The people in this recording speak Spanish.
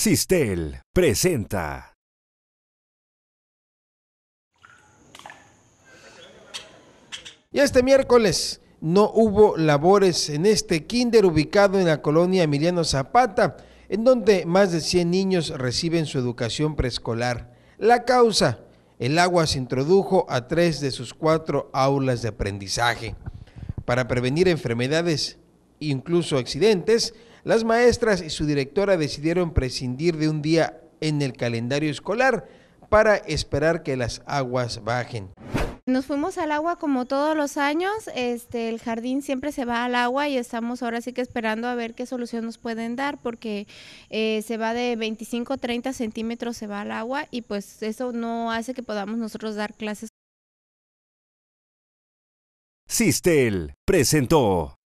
Sistel presenta. Y este miércoles no hubo labores en este kinder ubicado en la colonia Emiliano Zapata, en donde más de 100 niños reciben su educación preescolar. La causa, el agua se introdujo a tres de sus cuatro aulas de aprendizaje. Para prevenir enfermedades, incluso accidentes, las maestras y su directora decidieron prescindir de un día en el calendario escolar para esperar que las aguas bajen. Nos fuimos al agua como todos los años, este, el jardín siempre se va al agua y estamos ahora sí que esperando a ver qué solución nos pueden dar porque eh, se va de 25 a 30 centímetros se va al agua y pues eso no hace que podamos nosotros dar clases. Sistel presentó.